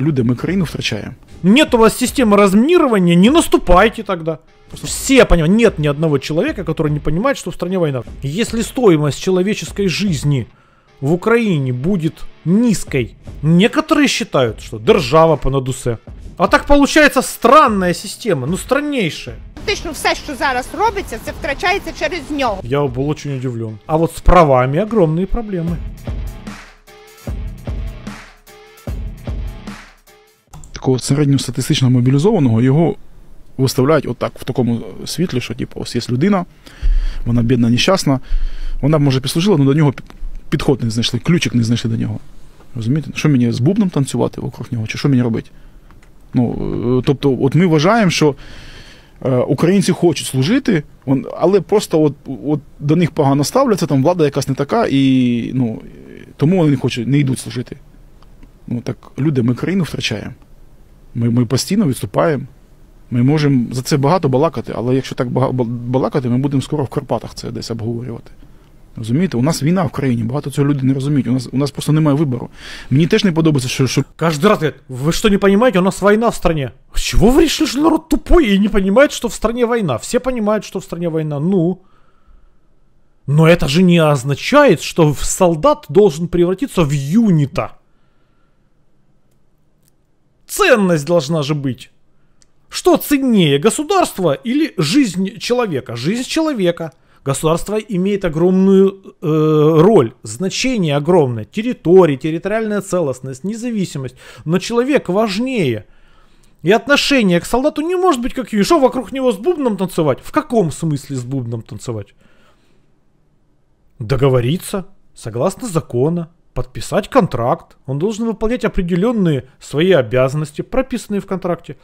людям і країну Нет у вас системы разминирования, не наступайте тогда. Все понимают, нет ни одного человека, который не понимает, что в стране война. Если стоимость человеческой жизни в Украине будет низкой, некоторые считают, что держава по надусе. А так получается странная система, ну страннейшая. Фактично все, что зараз робиться, це втрачається через нього. Я был очень удивлен. А вот с правами огромные проблемы. такого середньостатистично мобілізованого його виставляють отак в такому світлі, що типу, ось є людина, вона бідна, нещасна, вона б може підслужила, але до нього підход не знайшли, ключик не знайшли до нього. Розумієте? Що мені з бубном танцювати вокруг нього, чи що мені робити? Ну, е, Тобто, от ми вважаємо, що е, українці хочуть служити, але просто от, от до них погано ставляться, там влада якась не така, і ну, тому вони не хочуть, не йдуть служити. Ну так люди, ми країну втрачаємо. Ми ми постійно відступаємо. Ми можемо за це багато балакати, але якщо так балакати, ми будемо скоро в Карпатах це десь обговорювати. Розумієте, у нас війна в країні, багато цього люди не розуміють. У нас у нас просто немає вибору. Мені теж не подобається, що. що... Каждый раз говорят, вы что не понимаете, у нас война в стране. С «А чего вы решили, что народ тупой и не понимает, что в стране война? Все понимают, что в стране война. Ну. Но это же не означает, что солдат должен превратиться в юнита. Ценность должна же быть. Что ценнее, государство или жизнь человека? Жизнь человека. Государство имеет огромную э, роль, значение огромное, территория территориальная целостность, независимость. Но человек важнее. И отношение к солдату не может быть каким. Что вокруг него с бубном танцевать? В каком смысле с бубном танцевать? Договориться, согласно закона подписать контракт, он должен выполнять определенные свои обязанности, прописанные в контракте.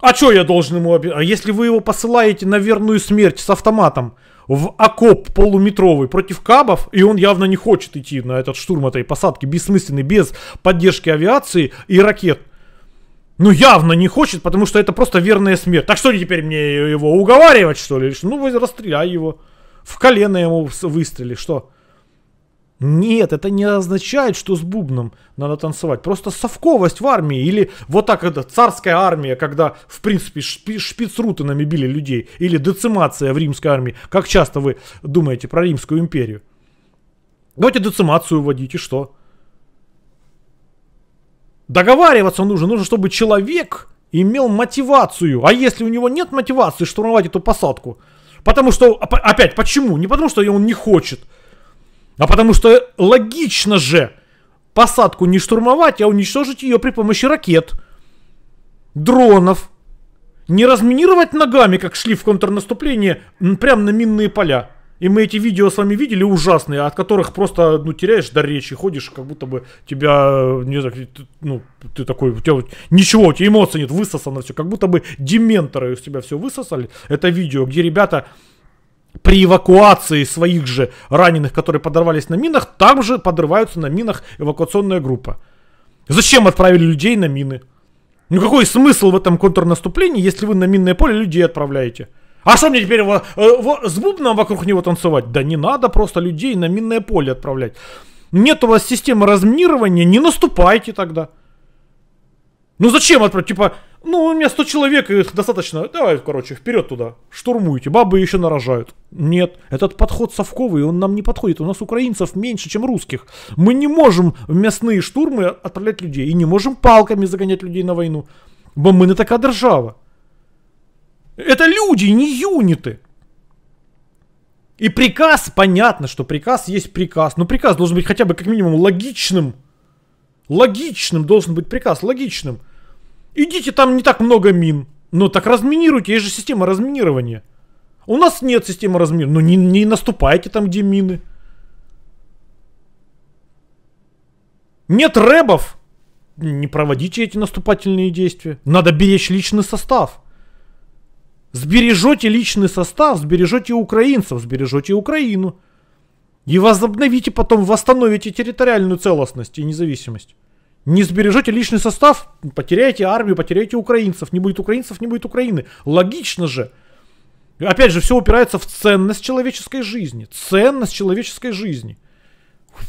А что я должен ему А если вы его посылаете на верную смерть с автоматом в окоп полуметровый против кабов, и он явно не хочет идти на этот штурм этой посадки, бессмысленный, без поддержки авиации и ракет – ну, явно не хочет, потому что это просто верная смерть. Так что теперь мне его уговаривать, что ли? Ну, вы расстреляй его в колено ему выстрелили, что? Нет, это не означает, что с бубном надо танцевать. Просто совковость в армии. Или вот так это царская армия, когда, в принципе, шпи- шпицрутинами били людей. Или децимация в римской армии. Как часто вы думаете про Римскую империю? Давайте децимацию вводить, и что? Договариваться нужно. Нужно, чтобы человек имел мотивацию. А если у него нет мотивации штурмовать эту посадку – Потому что, а опять, почему? Не потому что он не хочет, а потому что логично же посадку не штурмовать, а уничтожить ее при помощи ракет, дронов. Не разминировать ногами, как шли в контрнаступление, прямо на минные поля. И мы эти видео с вами видели ужасные, от которых просто, ну, теряешь до речи, ходишь, как будто бы тебя, э, не знаю, ну, ты такой, у тебя ничего, у тебя эмоций нет, высосано все, как будто бы дементоры из тебя все высосали. Это видео, где ребята при эвакуации своих же раненых, которые подорвались на минах, там же подрываются на минах эвакуационная группа. Зачем отправили людей на мины? Ну какой смысл в этом контрнаступлении, если вы на минное поле людей отправляете? А что мне теперь его, э, с бубном вокруг него танцевать? Да не надо просто людей на минное поле отправлять. Нет у вас системы разминирования, не наступайте тогда. Ну зачем отправить? Типа, ну у меня 100 человек, их достаточно. Давай, короче, вперед туда. Штурмуйте, бабы еще нарожают. Нет, этот подход совковый, он нам не подходит. У нас украинцев меньше, чем русских. Мы не можем в мясные штурмы отправлять людей. И не можем палками загонять людей на войну. Бо мы не такая держава. Это люди, не юниты. И приказ, понятно, что приказ есть приказ. Но приказ должен быть хотя бы как минимум логичным. Логичным должен быть приказ, логичным. Идите, там не так много мин. но так разминируйте, есть же система разминирования. У нас нет системы разминирования. Ну не, не наступайте там, где мины. Нет рэбов. Не проводите эти наступательные действия. Надо беречь личный состав. Сбережете личный состав, сбережете украинцев, сбережете Украину. И возобновите потом, восстановите территориальную целостность и независимость. Не сбережете личный состав, потеряете армию, потеряете украинцев. Не будет украинцев, не будет Украины. Логично же. Опять же, все упирается в ценность человеческой жизни. Ценность человеческой жизни.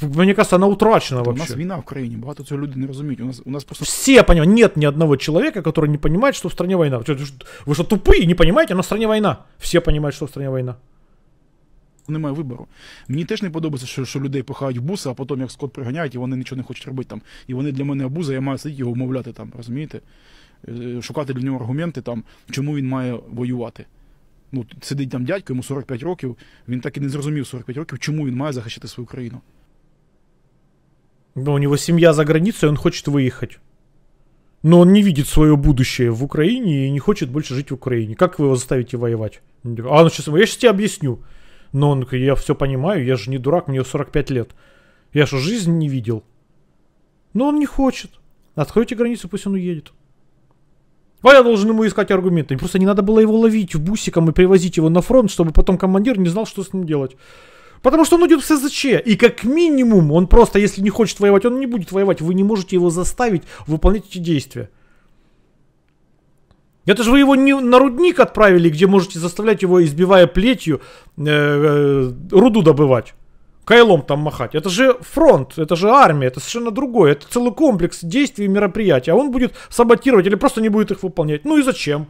Ну, Мені кажется, она утрачена Это вообще. У нас війна в країні, багато цього люди не розуміють. У нас, у нас просто... Все понимают. Нет ни одного человека, который не понимает, что в стране война. Вы что, тупые, не понимаете? Но в стране война. Все понимают, что в стране война. Немає вибору. Мені теж не подобається, що що людей пихають в буси, а потім як скот приганяють, і вони нічого не хочуть робити там. І вони для мене обуза, я маю сидіти його умовляти там, розумієте? Е, шукати для нього аргументи, там, чому він має воювати. Ну, Сидить там дядько, йому 45 років, він так і не зрозумів 45 років, чому він має захищати свою країну. у него семья за границей, он хочет выехать. Но он не видит свое будущее в Украине и не хочет больше жить в Украине. Как вы его заставите воевать? А он ну, сейчас, я сейчас тебе объясню. Но он, я все понимаю, я же не дурак, мне 45 лет. Я же жизнь не видел. Но он не хочет. Откройте границу, пусть он уедет. А я должен ему искать аргументы. Просто не надо было его ловить бусиком и привозить его на фронт, чтобы потом командир не знал, что с ним делать. Потому что он идет в СЗЧ. И как минимум, он просто, если не хочет воевать, он не будет воевать. Вы не можете его заставить выполнять эти действия. Это же вы его не на рудник отправили, где можете заставлять его, избивая плетью, э, э, руду добывать. Кайлом там махать. Это же фронт, это же армия, это совершенно другое. Это целый комплекс действий и мероприятий. А он будет саботировать или просто не будет их выполнять. Ну и зачем?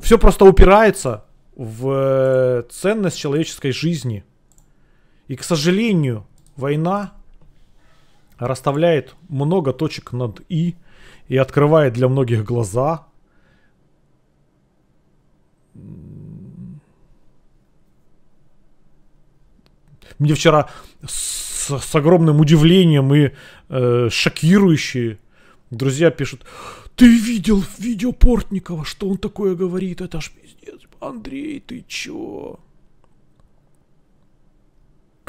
Все просто упирается в э, ценность человеческой жизни. И, к сожалению, война расставляет много точек над «и» и открывает для многих глаза. Мне вчера с, с огромным удивлением и э, шокирующие друзья пишут, ты видел видео Портникова, что он такое говорит, это ж пиздец, Андрей, ты чё?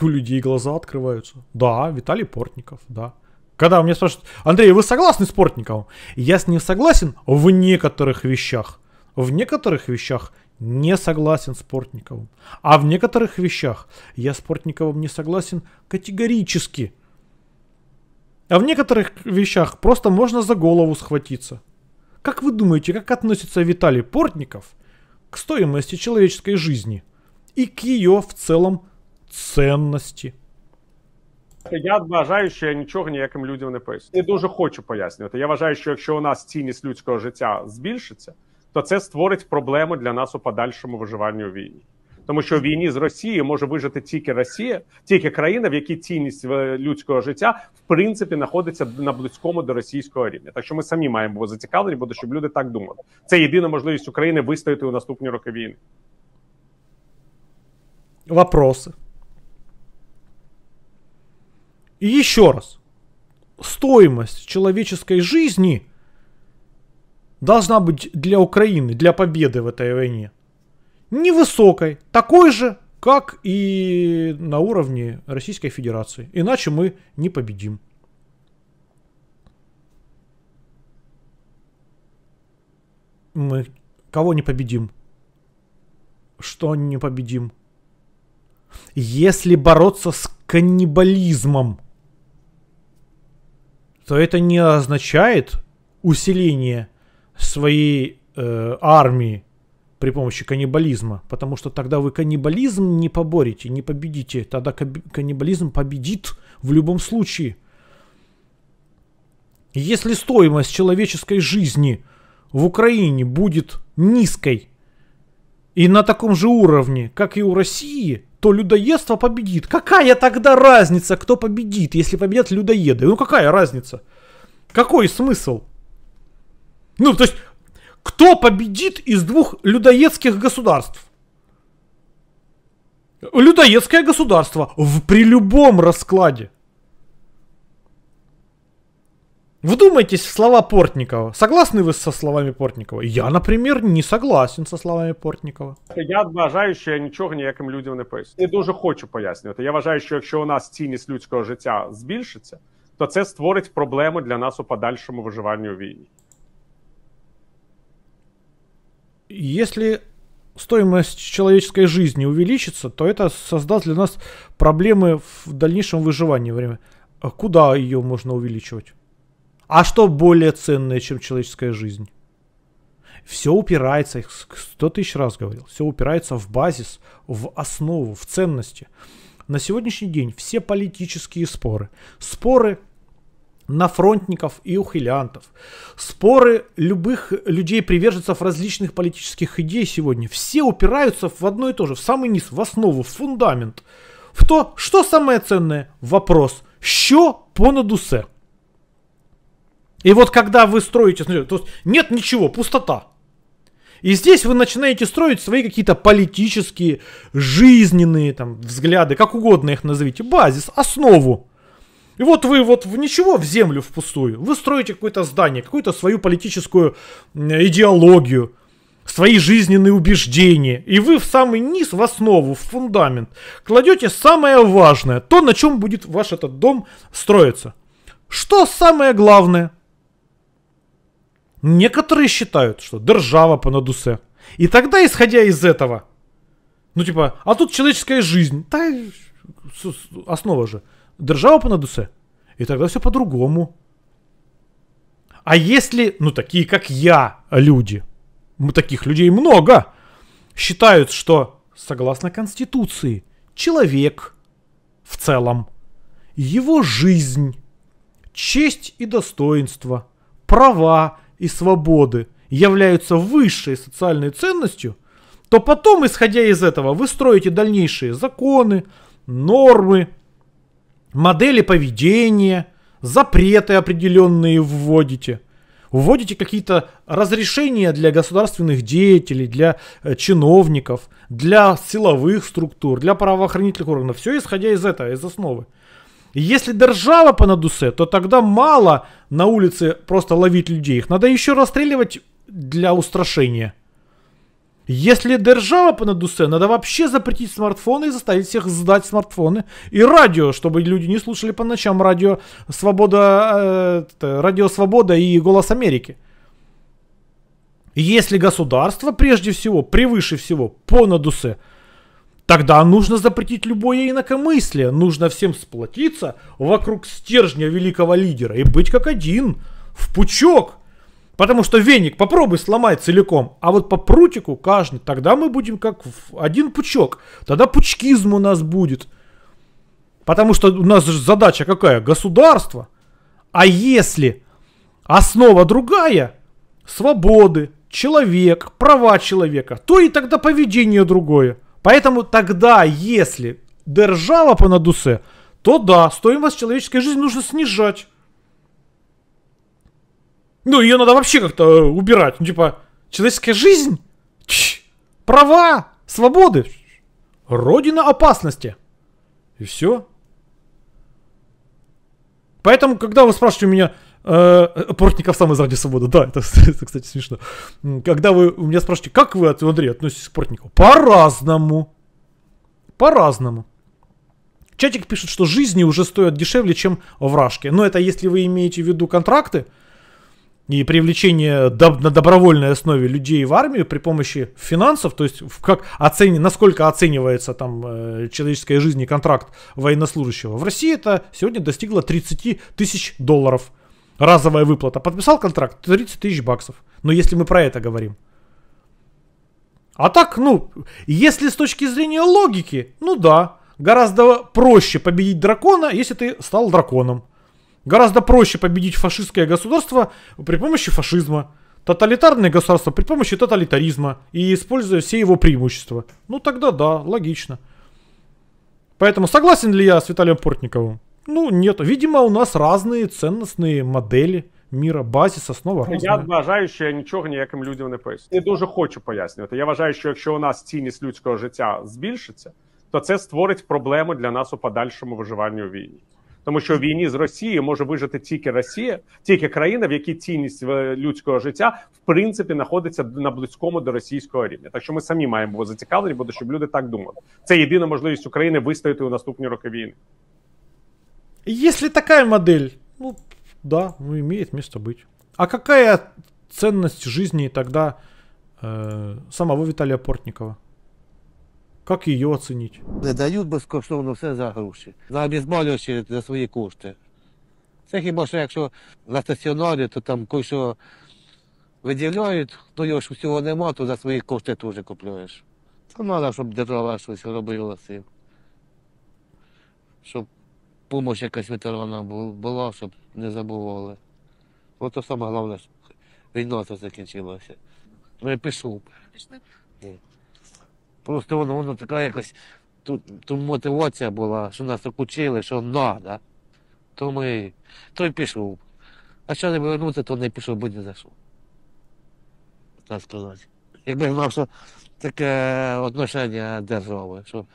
у людей глаза открываются. Да, Виталий Портников, да. Когда мне спрашивают, Андрей, вы согласны с Портниковым? Я с ним согласен в некоторых вещах. В некоторых вещах не согласен с Портниковым. А в некоторых вещах я с Портниковым не согласен категорически. А в некоторых вещах просто можно за голову схватиться. Как вы думаете, как относится Виталий Портников к стоимости человеческой жизни и к ее в целом Ценності. Я вважаю, що я нічого ніяким людям не пояснюю. Я дуже хочу пояснювати. Я вважаю, що якщо у нас цінність людського життя збільшиться, то це створить проблему для нас у подальшому виживанні у війні. Тому що в війні з Росією може вижити тільки Росія, тільки країна, в якій цінність е, людського життя в принципі знаходиться на близькому до російського рівня. Так що ми самі маємо бути зацікавлені, бо щоб люди так думали. Це єдина можливість України вистояти у наступні роки війни. Вопроси. И еще раз, стоимость человеческой жизни должна быть для Украины, для победы в этой войне, невысокой, такой же, как и на уровне Российской Федерации. Иначе мы не победим. Мы кого не победим? Что не победим? Если бороться с каннибализмом – то это не означает усиление своей э, армии при помощи каннибализма, потому что тогда вы каннибализм не поборете, не победите, тогда каннибализм победит в любом случае. Если стоимость человеческой жизни в Украине будет низкой и на таком же уровне, как и у России, то людоедство победит. Какая тогда разница, кто победит, если победят людоеды? Ну какая разница? Какой смысл? Ну, то есть, кто победит из двух людоедских государств? Людоедское государство в при любом раскладе. Вдумайтесь в слова Портникова. Согласны вы со словами Портникова? Я, например, не согласен со словами Портникова. Я вважаю, що я нічого ніяким людям не поясню. Я дуже хочу пояснювати. Я вважаю, що якщо у нас цінність людського життя збільшиться, то це створить проблему для нас у подальшому виживанні у війні. Если стоимость человеческой жизни увеличится, то это создаст для нас проблемы в дальнейшем выживании. Время. А куда ее можно увеличивать? А что более ценное, чем человеческая жизнь? Все упирается, их сто тысяч раз говорил, все упирается в базис, в основу, в ценности. На сегодняшний день все политические споры, споры на фронтников и ухилянтов. Споры любых людей-приверженцев различных политических идей сегодня все упираются в одно и то же, в самый низ, в основу, в фундамент. В то, что самое ценное? Вопрос. Що понад усе? И вот когда вы строите, то есть нет ничего, пустота. И здесь вы начинаете строить свои какие-то политические, жизненные там, взгляды, как угодно их назовите, базис, основу. И вот вы вот в ничего, в землю впустую, вы строите какое-то здание, какую-то свою политическую идеологию, свои жизненные убеждения. И вы в самый низ, в основу, в фундамент кладете самое важное, то, на чем будет ваш этот дом строиться. Что самое главное – Некоторые считают, что держава по надусе. И тогда, исходя из этого, ну типа, а тут человеческая жизнь, та основа же, держава по надусе. И тогда все по-другому. А если, ну такие как я, люди, мы таких людей много, считают, что согласно Конституции, человек в целом, его жизнь, честь и достоинство, права и свободы являются высшей социальной ценностью, то потом, исходя из этого, вы строите дальнейшие законы, нормы, модели поведения, запреты определенные вводите. Вводите какие-то разрешения для государственных деятелей, для э, чиновников, для силовых структур, для правоохранительных органов. Все исходя из этого, из основы. Если держава по надусе, то тогда мало на улице просто ловить людей. Их надо еще расстреливать для устрашения. Если держава по надусе, надо вообще запретить смартфоны и заставить всех сдать смартфоны. И радио, чтобы люди не слушали по ночам радио Свобода, э, радио Свобода и Голос Америки. Если государство прежде всего, превыше всего, по надусе – Тогда нужно запретить любое инакомыслие, нужно всем сплотиться вокруг стержня великого лидера и быть как один, в пучок. Потому что веник попробуй сломать целиком, а вот по прутику каждый, тогда мы будем как в один пучок. Тогда пучкизм у нас будет. Потому что у нас же задача какая? Государство. А если основа другая, свободы, человек, права человека, то и тогда поведение другое. Поэтому тогда, если держава понад усе, то да, стоимость человеческой жизни нужно снижать. Ну, ее надо вообще как-то э, убирать. Ну, типа, человеческая жизнь, Чш, права, свободы, родина опасности. И все. Поэтому, когда вы спрашиваете у меня, Э, Портников сам из «Ради свободы», да, это, это, кстати, смешно. Когда вы у меня спрашиваете, как вы, Андрей, относитесь к Портникову? По-разному. По-разному. Чатик пишет, что жизни уже стоят дешевле, чем вражки. Но это если вы имеете в виду контракты и привлечение доб- на добровольной основе людей в армию при помощи финансов, то есть в как оцени- насколько оценивается там э, человеческая жизнь и контракт военнослужащего. В России это сегодня достигло 30 тысяч долларов – разовая выплата. Подписал контракт 30 тысяч баксов. Но если мы про это говорим. А так, ну, если с точки зрения логики, ну да, гораздо проще победить дракона, если ты стал драконом. Гораздо проще победить фашистское государство при помощи фашизма. Тоталитарное государство при помощи тоталитаризма и используя все его преимущества. Ну тогда да, логично. Поэтому согласен ли я с Виталием Портниковым? Ну, нет. Видимо, у нас разные цінностні моделі. Міра базіс, основа різна. Ну, я вважаю, що я нічого ніяким людям не поясню. Не дуже хочу пояснювати. Я вважаю, що якщо у нас цінність людського життя збільшиться, то це створить проблему для нас у подальшому виживанні у війні, тому що в війні з Росією може вижити тільки Росія, тільки країна, в якій цінність е, людського життя в принципі знаходиться на близькому до російського рівня. Так що ми самі маємо зацікавлені, бо щоб люди так думали. Це єдина можливість України вистояти у наступні роки війни. Если такая модель, ну да, ну, имеет место быть. А какая ценность жизни тогда э, самого Виталия Портникова? Як її оцінити? Не дають безкоштовно все за гроші, за обізболюючі за свої кошти. Це хіба що якщо на стаціонарі, то там кое-що виділяють, то його ж всього нема, то за свої кошти теж купуєш. Це треба, щоб держава щось робила з цим. Щоб Помощь якась ветеранам була, щоб не забували. Ото саме головне, щоб війна це закінчилася. Ну я пішов. Ні. Просто воно воно така якась тут, тут мотивація була, що нас так учили, що треба. То ми то й пішов. А що не повернути, то не пішов, бо не зайшов. Так сказати. Якби знав, що таке е, отношення держави, що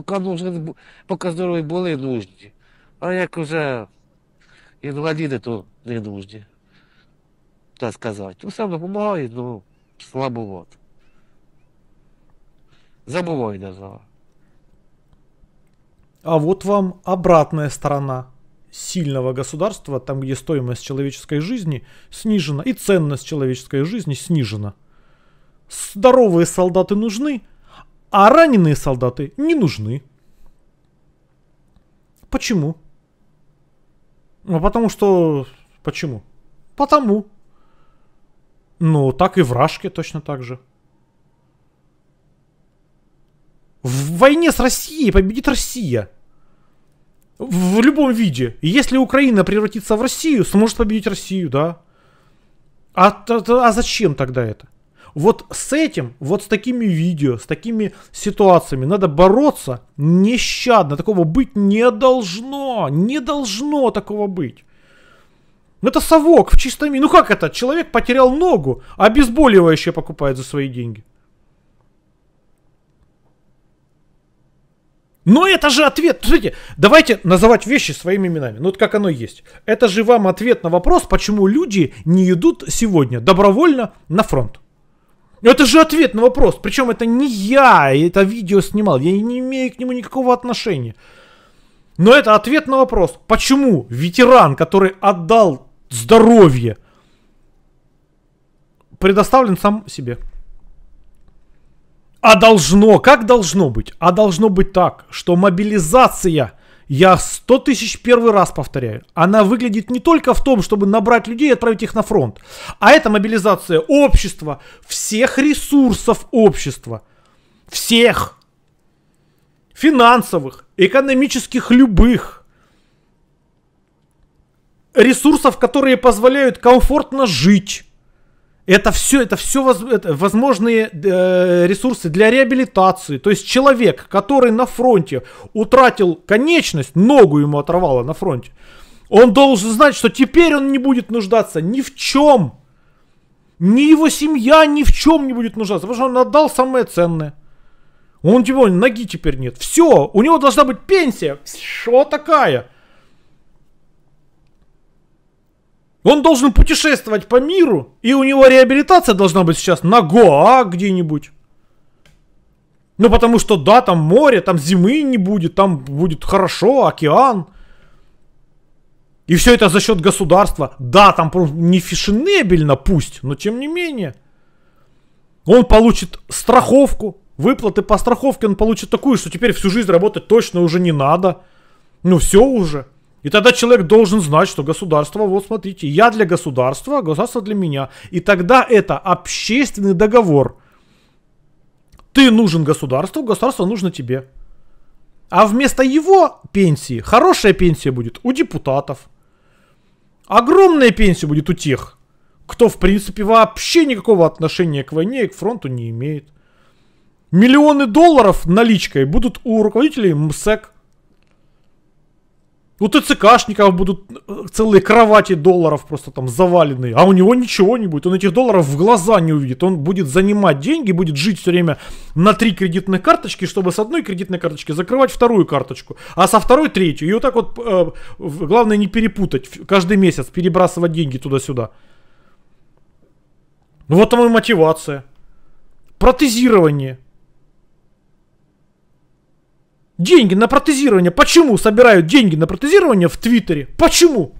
поки нужен, поки здорові були нужні. А як вже інваліди, то не нужні, так сказати. Ну, сам допомагає, ну слабовато. Забывай даже. А вот вам обратная сторона сильного государства, там где стоимость человеческой жизни снижена и ценность человеческой жизни снижена. Здоровые солдаты нужны, а раненые солдаты не нужны. Почему? Ну, потому что... Почему? Потому. Ну, так и в Рашке точно так же. В войне с Россией победит Россия. В любом виде. Если Украина превратится в Россию, сможет победить Россию, да. А, а, а зачем тогда это? Вот с этим, вот с такими видео, с такими ситуациями надо бороться нещадно. Такого быть не должно. Не должно такого быть. Ну, это совок в чистом виде. Ну как это? Человек потерял ногу, а обезболивающее покупает за свои деньги. Но это же ответ. Смотрите, давайте называть вещи своими именами. Ну вот как оно есть. Это же вам ответ на вопрос, почему люди не идут сегодня добровольно на фронт. Ну, это же ответ на вопрос. Причем это не я это видео снимал. Я не имею к нему никакого отношения. Но это ответ на вопрос. Почему ветеран, который отдал здоровье, предоставлен сам себе? А должно, как должно быть? А должно быть так, что мобилизация – я сто тысяч первый раз повторяю. Она выглядит не только в том, чтобы набрать людей и отправить их на фронт, а это мобилизация общества, всех ресурсов общества. Всех. Финансовых, экономических, любых. Ресурсов, которые позволяют комфортно жить это все, это все воз, это возможные э, ресурсы для реабилитации. То есть человек, который на фронте утратил конечность, ногу ему оторвало на фронте, он должен знать, что теперь он не будет нуждаться ни в чем. Ни его семья ни в чем не будет нуждаться, потому что он отдал самое ценное. Он типа, ноги теперь нет. Все, у него должна быть пенсия. Что такая. Он должен путешествовать по миру, и у него реабилитация должна быть сейчас на Гоа где-нибудь. Ну, потому что, да, там море, там зимы не будет, там будет хорошо, океан. И все это за счет государства. Да, там не фешенебельно, пусть, но тем не менее. Он получит страховку, выплаты по страховке он получит такую, что теперь всю жизнь работать точно уже не надо. Ну, все уже. И тогда человек должен знать, что государство, вот смотрите, я для государства, а государство для меня. И тогда это общественный договор. Ты нужен государству, государство нужно тебе. А вместо его пенсии, хорошая пенсия будет у депутатов. Огромная пенсия будет у тех, кто в принципе вообще никакого отношения к войне и к фронту не имеет. Миллионы долларов наличкой будут у руководителей МСЭК, у ТЦКшников будут э, целые кровати долларов просто там заваленные, а у него ничего не будет. Он этих долларов в глаза не увидит. Он будет занимать деньги, будет жить все время на три кредитных карточки, чтобы с одной кредитной карточки закрывать вторую карточку, а со второй третью. И вот так вот, э, главное не перепутать, каждый месяц перебрасывать деньги туда-сюда. Ну, вот там и мотивация. Протезирование. Деньги на протезирование. Почему собирают деньги на протезирование в Твиттере? Почему?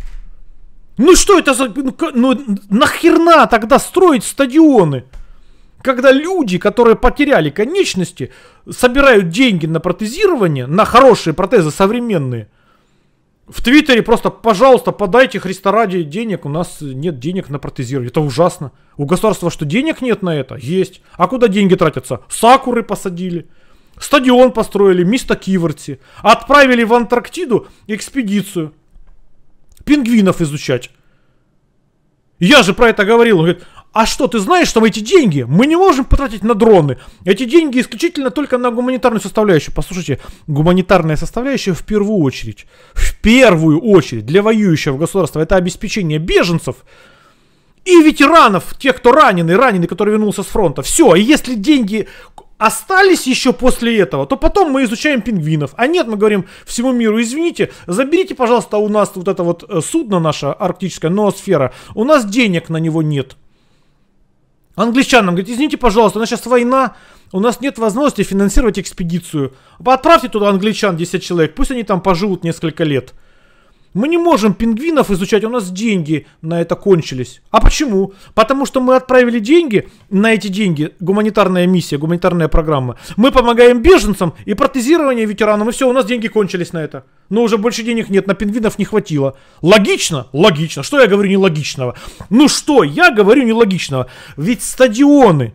Ну что это за... Ну, ну нахерна тогда строить стадионы? Когда люди, которые потеряли конечности, собирают деньги на протезирование, на хорошие протезы современные. В Твиттере просто, пожалуйста, подайте Христа ради денег, у нас нет денег на протезирование. Это ужасно. У государства что, денег нет на это? Есть. А куда деньги тратятся? Сакуры посадили. Стадион построили, миста Киворти. Отправили в Антарктиду экспедицию. Пингвинов изучать. Я же про это говорил. Он говорит, а что, ты знаешь, что эти деньги мы не можем потратить на дроны? Эти деньги исключительно только на гуманитарную составляющую. Послушайте, гуманитарная составляющая в первую очередь, в первую очередь для воюющего государства это обеспечение беженцев и ветеранов, тех, кто раненый, раненый, который вернулся с фронта. Все, и если деньги остались еще после этого, то потом мы изучаем пингвинов. А нет, мы говорим всему миру, извините, заберите, пожалуйста, у нас вот это вот э, судно наше арктическое, ноосфера. У нас денег на него нет. Англичанам говорит, извините, пожалуйста, у нас сейчас война, у нас нет возможности финансировать экспедицию. Отправьте туда англичан 10 человек, пусть они там поживут несколько лет. Мы не можем пингвинов изучать, у нас деньги на это кончились. А почему? Потому что мы отправили деньги, на эти деньги, гуманитарная миссия, гуманитарная программа. Мы помогаем беженцам и протезирование ветеранам, и все, у нас деньги кончились на это. Но уже больше денег нет, на пингвинов не хватило. Логично? Логично. Что я говорю нелогичного? Ну что я говорю нелогичного? Ведь стадионы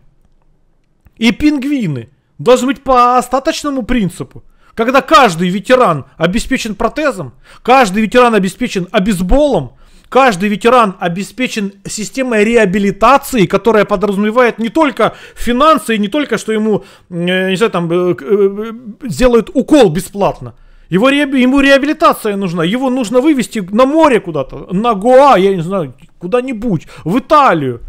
и пингвины должны быть по остаточному принципу. Когда каждый ветеран обеспечен протезом, каждый ветеран обеспечен обезболом, каждый ветеран обеспечен системой реабилитации, которая подразумевает не только финансы, не только, что ему, э, не знаю, там, э, э, сделают укол бесплатно. Его Ему реабилитация нужна, его нужно вывести на море куда-то, на Гоа, я не знаю, куда-нибудь, в Италию.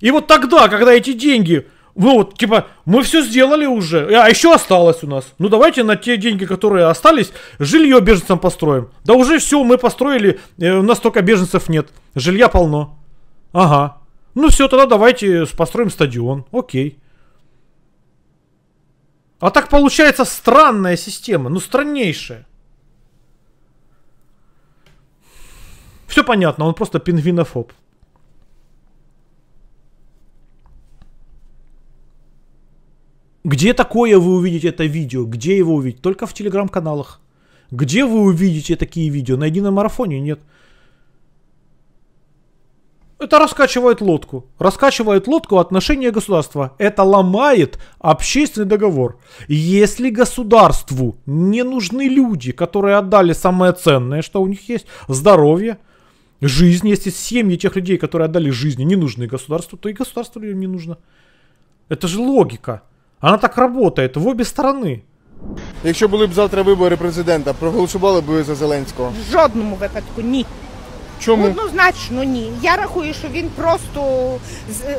И вот тогда, когда эти деньги ну вот, типа, мы все сделали уже, а еще осталось у нас. Ну давайте на те деньги, которые остались, жилье беженцам построим. Да уже все, мы построили, э, у нас только беженцев нет, жилья полно. Ага. Ну все, тогда давайте построим стадион, окей. А так получается странная система, ну страннейшая. Все понятно, он просто пингвинофоб. Где такое вы увидите это видео? Где его увидеть? Только в телеграм-каналах. Где вы увидите такие видео? На едином марафоне нет. Это раскачивает лодку. Раскачивает лодку отношения государства. Это ломает общественный договор. Если государству не нужны люди, которые отдали самое ценное, что у них есть, здоровье, жизнь, если семьи тех людей, которые отдали жизни, не нужны государству, то и государству им не нужно. Это же логика. вона так работает в обі сторони. Якщо були б завтра вибори президента, проголосували б ви за Зеленського? В жодному випадку ні. Чому? Однозначно ні. Я рахую, що він просто з- е,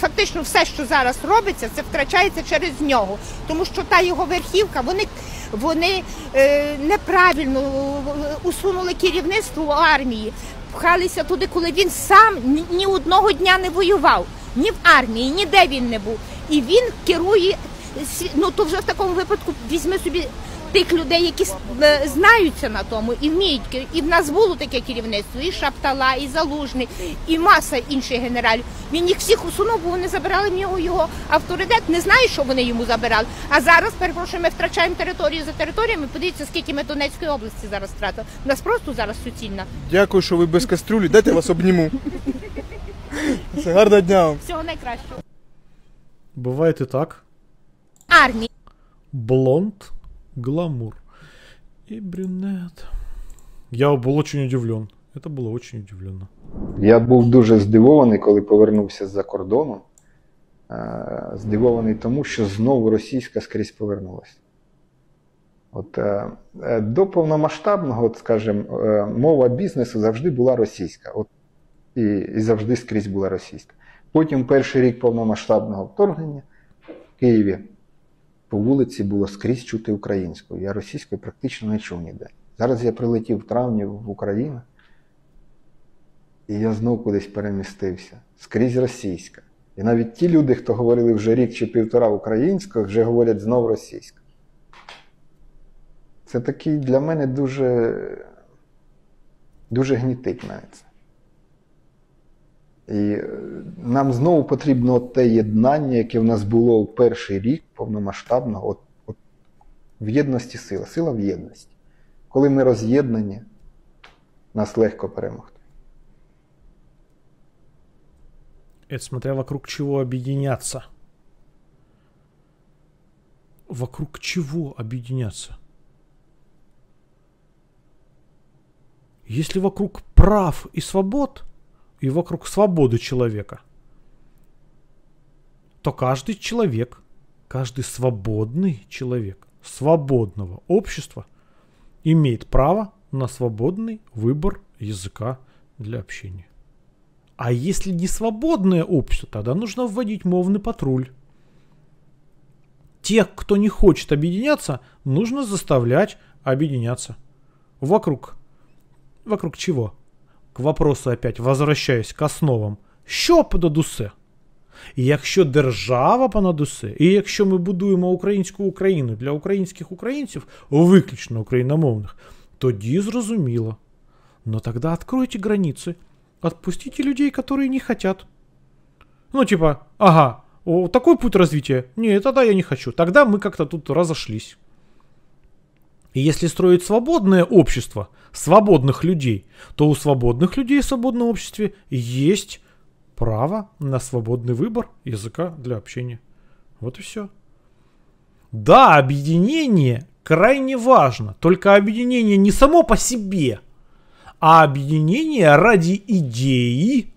фактично все, що зараз робиться, це втрачається через нього. Тому що та його верхівка, вони, вони е, неправильно е, усунули керівництво армії. пхалися туди, коли він сам ні одного дня не воював, ні в армії, ніде він не був. І він керує ну то вже в такому випадку візьми собі тих людей, які е, знаються на тому і вміють І в нас було таке керівництво, і Шаптала, і Залужний, і маса інших генералів. Він їх всіх усунув, бо вони забирали в нього його авторитет. Не знаю, що вони йому забирали. А зараз, перепрошую, ми втрачаємо територію за територіями. Подивіться, скільки ми Донецької області зараз втратили. У Нас просто зараз суцільна. Дякую, що ви без кастрюлі. Дайте вас обніму. Гарного дня. вам. Всього найкращого. Буває так. Армії. Блонд. Гламур. И брюнет. Я был очень удивлен. Это было очень удивлено. Я був дуже здивований, коли повернувся за кордону. Здивований тому, що знову російська скрізь повернулася. От, До повномасштабного, от, скажімо, мова бізнесу завжди була російська. От, І і завжди скрізь була російська. Потім перший рік повномасштабного вторгнення в Києві по вулиці було скрізь чути українську. Я російською практично не чув ніде. Зараз я прилетів в травні в Україну, і я знов кудись перемістився. Скрізь російська. І навіть ті люди, хто говорили вже рік чи півтора українською, вже говорять знов російська. Це такий для мене дуже, дуже гнітить навіть. І нам знову потрібно те єднання, яке в нас було у перший рік повномасштабного от, от, в єдності сила, сила в єдності. Коли ми роз'єднані, нас легко перемогти. Это смотря вокруг чего объединяться. Вокруг чего объединяться? Если вокруг прав и свобод – и вокруг свободы человека, то каждый человек, каждый свободный человек свободного общества имеет право на свободный выбор языка для общения. А если не свободное общество, тогда нужно вводить мовный патруль. Тех, кто не хочет объединяться, нужно заставлять объединяться. Вокруг. Вокруг чего? к вопросу опять возвращаюсь к основам, що понад усе? І якщо держава понад усе, і якщо ми будуємо українську Україну для українських українців, виключно україномовних, тоді зрозуміло. Но ну тогда откройте границы, отпустите людей, которые не хотят. Ну, типа, ага, о, такой путь развития. Не, тогда я не хочу. Тогда мы как-то тут разошлись. И если строить свободное общество – свободных людей, то у свободных людей в свободном обществе есть право на свободный выбор языка для общения. Вот и все. Да, объединение крайне важно. Только объединение не само по себе, а объединение ради идеи,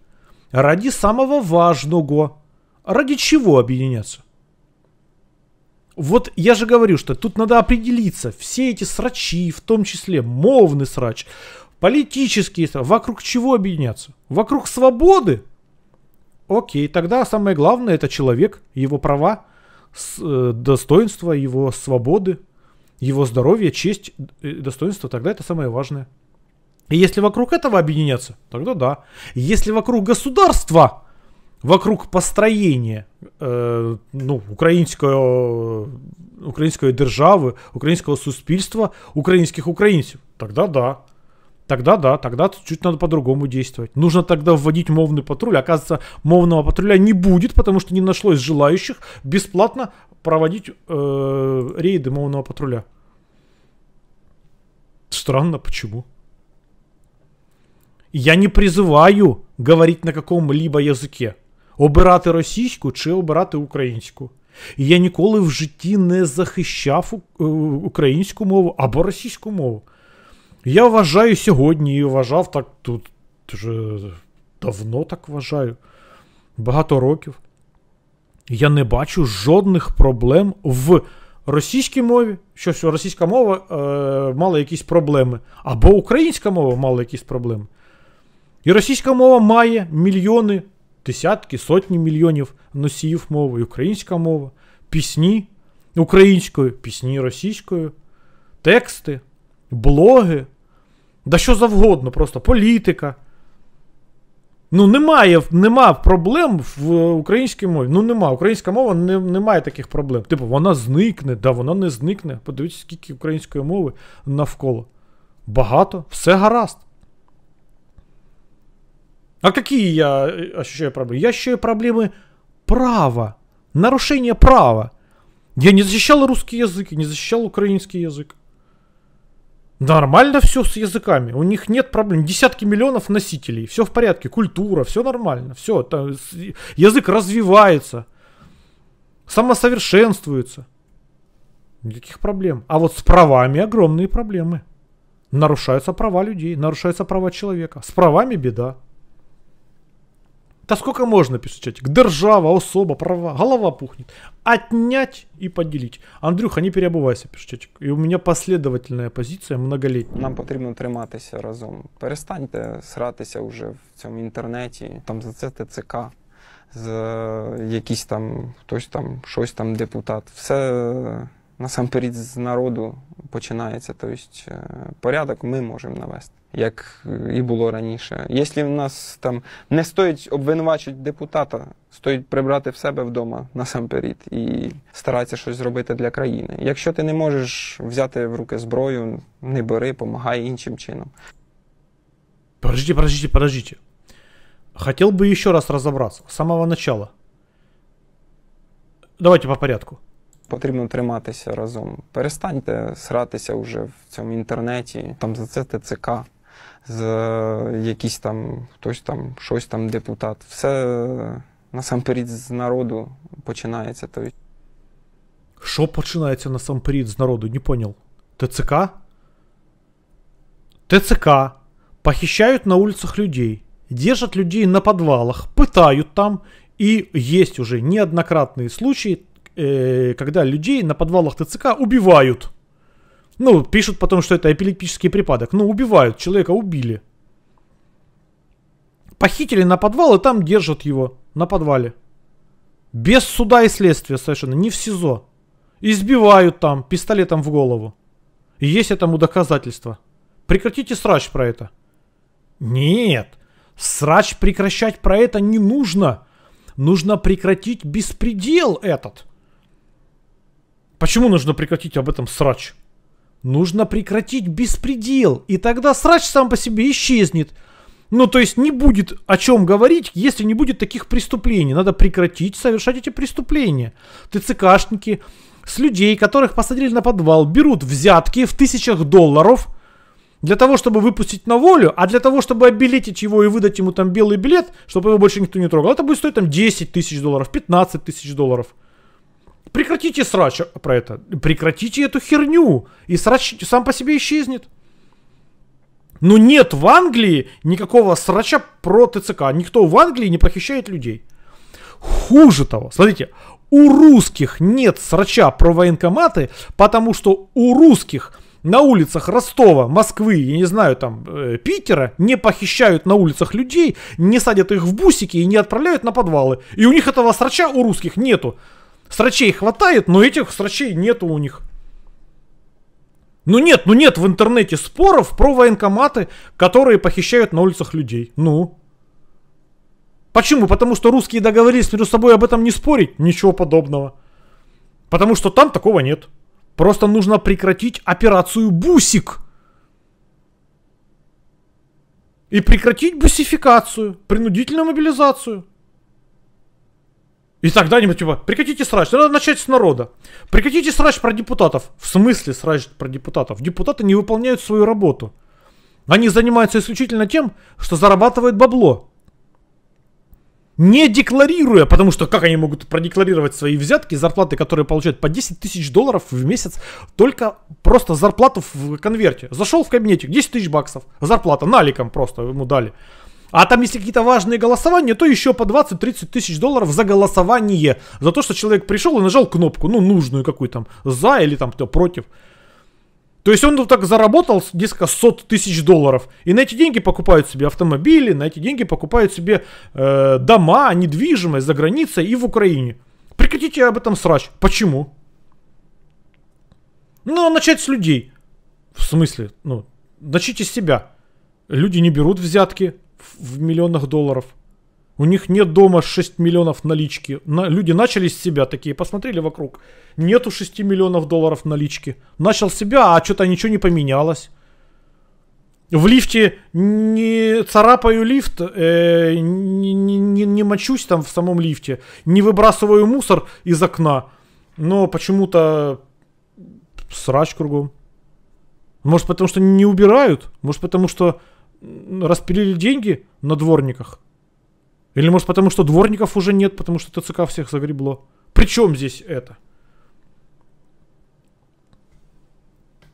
ради самого важного. Ради чего объединяться? Вот я же говорю, что тут надо определиться. Все эти срачи, в том числе мовный срач, политические, вокруг чего объединяться? Вокруг свободы? Окей, тогда самое главное это человек, его права, с, э, достоинство, его свободы, его здоровье, честь, э, достоинство, тогда это самое важное. И если вокруг этого объединяться, тогда да. Если вокруг государства вокруг построения э, ну, украинского украинской державы украинского суспільства, украинских украинцев Тогда да. Тогда да, тогда чуть надо по-другому действовать. Нужно тогда вводить мовный патруль. Оказывается, мовного патруля не будет, потому что не нашлось желающих бесплатно проводить э, рейды мовного патруля. Странно, почему? Я не призываю говорить на каком-либо языке. обирати російську чи обирати українську. І я ніколи в житті не захищав е, українську мову або російську мову. Я вважаю сьогодні і вважав так тут вже давно так вважаю, багато років. Я не бачу жодних проблем в російській мові. Щось російська мова е, мала якісь проблеми, або українська мова мала якісь проблеми. І російська мова має мільйони десятки, сотні мільйонів носіїв мови, українська мова, пісні українською, пісні російською, тексти, блоги, да що завгодно, просто політика. Ну, немає нема проблем в українській мові. Ну, нема. Українська мова не не має таких проблем. Типу, вона зникне, да, вона не зникне. Подивіться, скільки української мови навколо. Багато, все гаразд. А какие я э, ощущаю проблемы? Я ощущаю проблемы права, нарушение права. Я не защищал русский язык, я не защищал украинский язык. Нормально все с языками, у них нет проблем. Десятки миллионов носителей, все в порядке, культура, все нормально, все, там, язык развивается, самосовершенствуется. Никаких проблем. А вот с правами огромные проблемы. Нарушаются права людей, нарушаются права человека. С правами беда. Та сколько можно, пишет чатик. Держава, особа, права, голова пухнет. Отнять и поделить. Андрюха, не переобувайся, пишет чатик. И у меня последовательная позиція многолетня. Нам потрібно триматися разом. Перестаньте сратися уже в цьому інтернеті, там за це ТЦК. З якийсь там хтось там, щось там, депутат. Все насамперед з народу починається. Тобто порядок ми можемо навести як е, і було раніше. Якщо в нас там не стоїть обвинувачити депутата, стоїть прибрати в себе вдома насамперед і старатися щось зробити для країни. Якщо ти не можеш взяти в руки зброю, не бери, помагай іншим чином. Подождите, подождите, подождите. Хотів би еще раз розібратися з самого начала. Давайте по порядку. Потрібно триматися разом. Перестаньте сратися вже в цьому інтернеті, там за це ТЦК. з якісь там хтось там, щось там, депутат. Все насамперед з народу починається. то Що починається насамперед з народу? Не понял. ТЦК? ТЦК. Похищают на улицах людей, держат людей на подвалах, пытают там. И есть уже неоднократные случаи, э, когда людей на подвалах ТЦК убивают. Ну, пишут потом, что это эпилептический припадок. Ну, убивают, человека убили. Похитили на подвал и там держат его. На подвале. Без суда и следствия совершенно. Не в СИЗО. Избивают там пистолетом в голову. И есть этому доказательства. Прекратите срач про это. Нет. Срач прекращать про это не нужно. Нужно прекратить беспредел этот. Почему нужно прекратить об этом срач? Нужно прекратить беспредел, и тогда срач сам по себе исчезнет. Ну, то есть не будет о чем говорить, если не будет таких преступлений. Надо прекратить совершать эти преступления. ТЦКшники с людей, которых посадили на подвал, берут взятки в тысячах долларов для того, чтобы выпустить на волю, а для того, чтобы обилетить его и выдать ему там белый билет, чтобы его больше никто не трогал, это будет стоить там 10 тысяч долларов, 15 тысяч долларов. Прекратите срач про это. Прекратите эту херню. И срач сам по себе исчезнет. Но нет в Англии никакого срача про ТЦК. Никто в Англии не похищает людей. Хуже того, смотрите, у русских нет срача про военкоматы, потому что у русских на улицах Ростова, Москвы, я не знаю, там, э, Питера не похищают на улицах людей, не садят их в бусики и не отправляют на подвалы. И у них этого срача у русских нету. Срачей хватает, но этих срачей нету у них. Ну нет, ну нет в интернете споров про военкоматы, которые похищают на улицах людей. Ну. Почему? Потому что русские договорились между собой об этом не спорить? Ничего подобного. Потому что там такого нет. Просто нужно прекратить операцию «Бусик». И прекратить бусификацию, принудительную мобилизацию. И тогда нибудь типа, прекратите срач, надо начать с народа. Прекратите срач про депутатов. В смысле срач про депутатов? Депутаты не выполняют свою работу. Они занимаются исключительно тем, что зарабатывают бабло. Не декларируя, потому что как они могут продекларировать свои взятки, зарплаты, которые получают по 10 тысяч долларов в месяц, только просто зарплату в конверте. Зашел в кабинетик, 10 тысяч баксов, зарплата, наликом просто ему дали. А там, если какие-то важные голосования, то еще по 20-30 тысяч долларов за голосование. За то, что человек пришел и нажал кнопку, ну, нужную какую там, за или там против. То есть он так заработал несколько сот тысяч долларов. И на эти деньги покупают себе автомобили, на эти деньги покупают себе э, дома, недвижимость за границей и в Украине. Прекратите об этом срач. Почему? Ну, начать с людей. В смысле? Ну, начните с себя. Люди не берут взятки в миллионах долларов. У них нет дома 6 миллионов налички. На, люди начали с себя такие, посмотрели вокруг. Нету 6 миллионов долларов налички. Начал с себя, а что-то ничего не поменялось. В лифте не царапаю лифт, э, не, не, не мочусь там в самом лифте, не выбрасываю мусор из окна, но почему-то срач кругом. Может потому что не убирают, может потому что распилили деньги на дворниках? Или может потому, что дворников уже нет, потому что ТЦК всех загребло? При чем здесь это?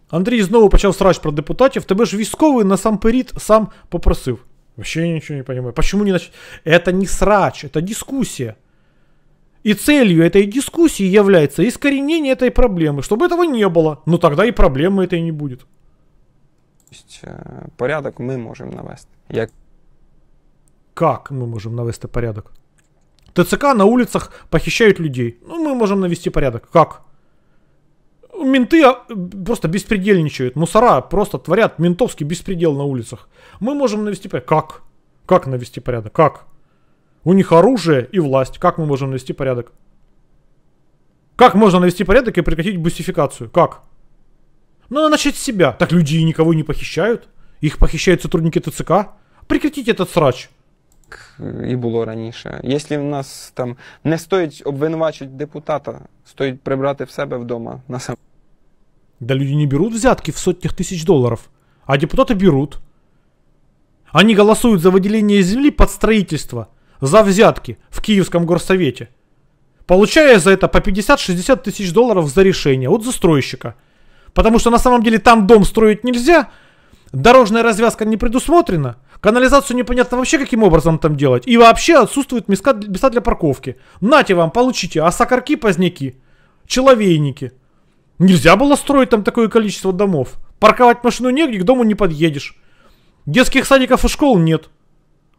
Андрей снова почал срач про депутатів. Тебе ж військовий на сам перит сам попросив. Вообще ничего не понимаю. Почему не начать? Это не срач, это дискуссия. И целью этой дискуссии является искоренение этой проблемы. Чтобы этого не было, но тогда и проблемы этой не будет. Тобто порядок ми можемо навести. Як Как мы можем навести порядок? ТЦК на улицах похищают людей. Ну, мы можем навести порядок. Как? Менты просто беспредельничают. Мусора просто творят ментовский беспредел на улицах. Мы можем навести порядок. Как? Как навести порядок? Как? У них оружие и власть. Как мы можем навести порядок? Как можно навести порядок и прекратить бусификацию? Как? Надо ну, начать с себя. Так люди и никого не похищают. Их похищают сотрудники ТЦК. Прекратите этот срач. І було раніше. Якщо в нас там не стоїть обвинувачити депутата, стоїть прибрати в себе вдома на сам. Да люди не берут взятки в сотнях тысяч долларов, а депутаты берут. Они голосуют за выделение земли под строительство, за взятки в Киевском горсовете, получая за это по 50-60 тысяч долларов за решение от застройщика – Потому что на самом деле там дом строить нельзя, дорожная развязка не предусмотрена, канализацию непонятно вообще каким образом там делать, и вообще отсутствуют места, места для парковки. Нате вам, получите а осокорки, поздняки, человейники. Нельзя было строить там такое количество домов. Парковать машину негде, к дому не подъедешь. Детских садиков и школ нет.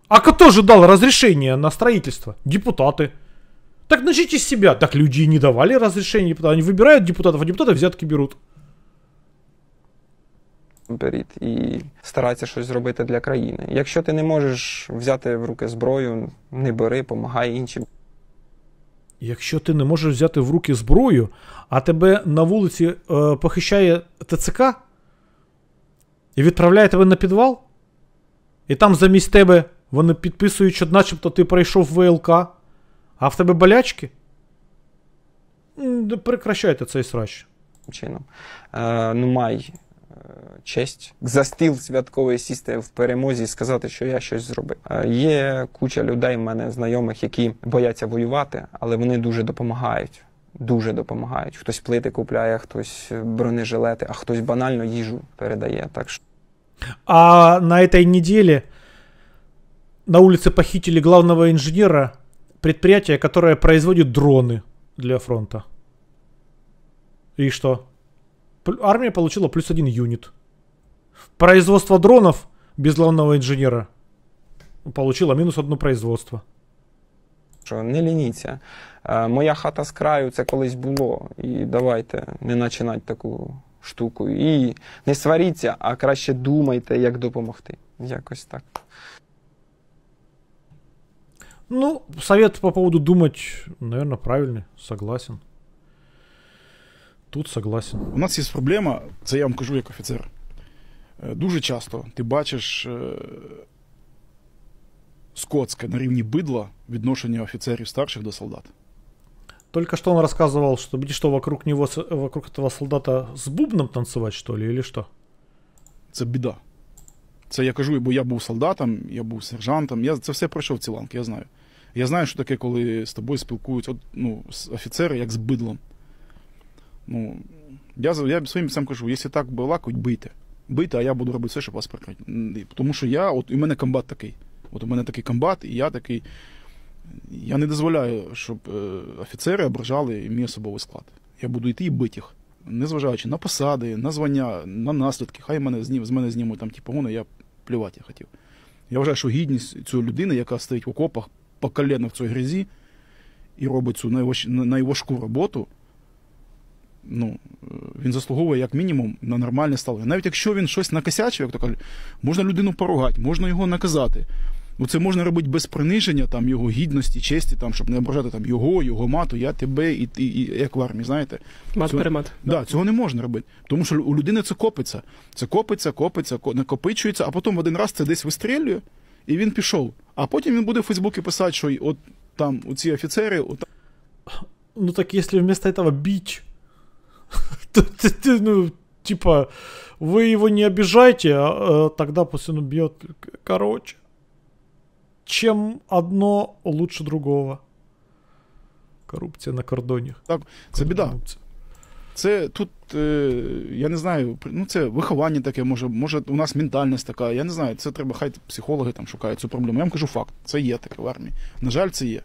А кто же дал разрешение на строительство? Депутаты. Так начните с себя. Так люди и не давали разрешения депутатам. Они выбирают депутатов, а депутаты взятки берут. насамперед і старатися щось зробити для країни. Якщо ти не можеш взяти в руки зброю, не бери, помагай іншим. Якщо ти не можеш взяти в руки зброю, а тебе на вулиці е, похищає ТЦК і відправляє тебе на підвал, і там замість тебе вони підписують, що начебто ти пройшов ВЛК, а в тебе болячки, Прекращайте цей срач. Чином. Е, ну, май честь за стіл святковий сісти в перемозі і сказати, що я щось зробив. Є куча людей в мене знайомих, які бояться воювати, але вони дуже допомагають. Дуже допомагають. Хтось плити купляє, хтось бронежилети, а хтось банально їжу передає. Так що. А на этой неділі на улице похитили главного інженера предприятия, яке производить дрони для фронту. І що? Армия получила плюс один юнит. Производство дронов без главного инженера получила минус одно производство. Що не лініться. Е, Моя хата з краю це колись було. І давайте не починати таку штуку. І не сваріться, а краще думайте, як допомогти. Якось так. Ну, совет по поводу думать, наверное, правильный, согласен. Тут согласен. У нас есть проблема, це я вам кажу як офіцер. Э, дуже часто ти бачиш э, скотське на рівні бидла відношення офіцерів старших до солдат. Только что он рассказывал, что будете что, вокруг него, вокруг этого солдата с бубном танцевать, что ли, или что? Это беда. Это я кажу, бо я был солдатом, я был сержантом. Я это все прошел, ці ланки, я знаю. Я знаю, что таке, когда с тобой спілкують ну, офицеры, как с быдлом. Ну, Я я своїм сам кажу, якщо так була балакуть, бийте. Бийте, а я буду робити все, щоб вас прикрити. Тому що я, от у мене комбат такий. От у мене такий комбат, і я такий. Я не дозволяю, щоб е, офіцери ображали мій особовий склад. Я буду йти і бити їх. Незважаючи на посади, на звання, на наслідки, хай мене з мене знімуть там ті погони, я плювати я хотів. Я вважаю, що гідність цієї людини, яка стоїть в окопах по колено в цій грязі і робить цю найважку роботу ну, е, він заслуговує як мінімум на нормальне ставлення. Навіть якщо він щось накосячив, як то кажуть, можна людину поругати, можна його наказати. Ну, Це можна робити без приниження там, його гідності, честі, там, щоб не ображати там, його, його мату, я тебе, і, і, і як в армії, знаєте. Мат цього, перемат. Да, Цього не можна робити. Тому що у людини це копиться. Це копиться, копиться, накопичується, а потім в один раз це десь вистрілює, і він пішов. А потім він буде в Фейсбуці писати, що от там у ці офіцери. От... Ну так якщо вместо этого бить Ну, типа, вы его не обижайте, а, а тогда пусть он убьет. Короче, чем одно лучше другого. Коррупция на кордоне. Так, це беда. Це тут, е, я не знаю, ну це виховання таке, може, може, у нас ментальність така. Я не знаю, це треба, хай психологи там шукають цю проблему. Я вам кажу факт, це є таке в армії. На жаль, це є.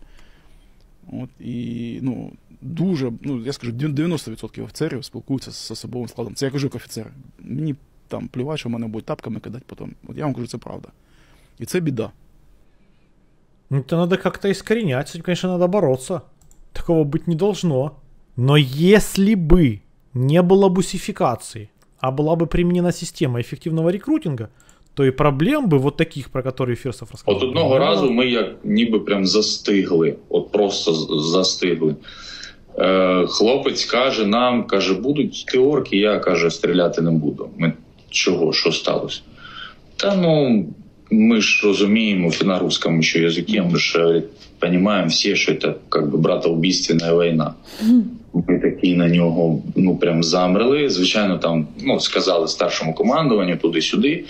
От, І ну, дуже, ну я скажу, 90% офіцерів спілкуються з особовим складом. Це я кажу як офіцер. Мені там плювати, що в мене будуть тапками кидати потім. От я вам кажу, це правда. І це біда. Ну, это надо как-то искоренять. этим, конечно, надо бороться. Такого быть не должно. Но если бы не было бусификации, а была бы применена система эффективного рекрутинга, то и проблем бы вот таких, про которые Фірсов розказав. От одного разу мы як ніби прям застыгли, от просто застыгли. Е, Хлопець каже нам, каже, будуть ті орки, я каже, стріляти не буду. Ми чого, що сталося? Та ну ми ж розуміємо на русском ще язикі, ми ж розуміємо е, всі, що це як би братоубійственна війна. Ми такі на нього ну прям замерли. Звичайно, там ну сказали старшому командуванню туди-сюди.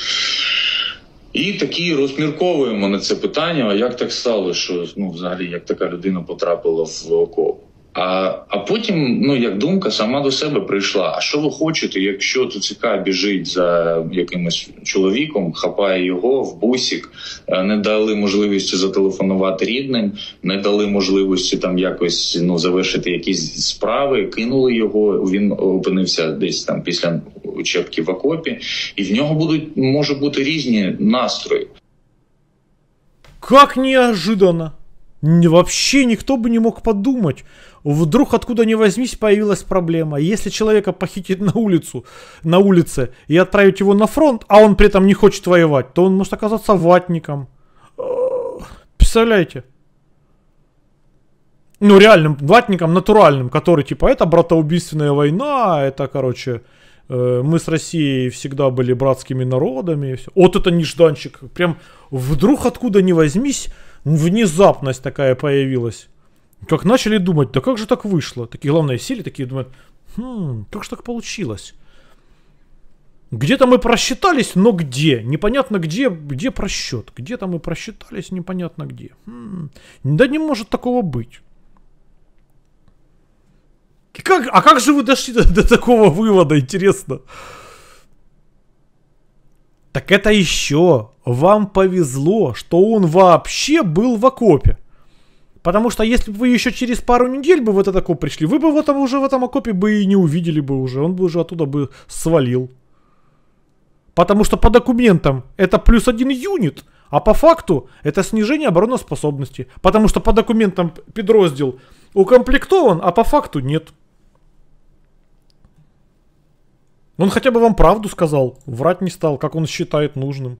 І такі розмірковуємо на це питання. А як так стало, що ну взагалі як така людина потрапила в окоп? А а потім, ну як думка, сама до себе прийшла. А що ви хочете, якщо ТЦК біжить за якимось чоловіком, хапає його в бусік, е, не дали можливості зателефонувати рідним, не дали можливості там якось ну завершити якісь справи, кинули його. Він опинився десь там після учебки в окопі, і в нього будуть може бути різні настрої. Как неожиданно! Вообще никто бы не мог подумать. Вдруг откуда ни возьмись появилась проблема. Если человека похитить на улицу, на улице и отправить его на фронт, а он при этом не хочет воевать, то он может оказаться ватником. Представляете? Ну, реальным ватником, натуральным, который типа это братоубийственная война, это, короче, э, мы с Россией всегда были братскими народами. Вот это нежданчик. Прям вдруг откуда ни возьмись, внезапность такая появилась. Как начали думать, да как же так вышло? Такие, главные силы, такие думают, хм, как же так получилось? Где-то мы просчитались, но где? Непонятно где, где просчет. Где-то мы просчитались, непонятно где. Хм, да не может такого быть. Как, а как же вы дошли до, до такого вывода, интересно? Так это еще вам повезло, что он вообще был в окопе. Потому что если бы вы еще через пару недель бы в этот окоп пришли, вы бы вот этом, уже в этом окопе бы и не увидели бы уже. Он бы уже оттуда бы свалил. Потому что по документам это плюс один юнит, а по факту это снижение обороноспособности. Потому что по документам подраздел укомплектован, а по факту нет. Он хотя бы вам правду сказал, врать не стал, как он считает нужным.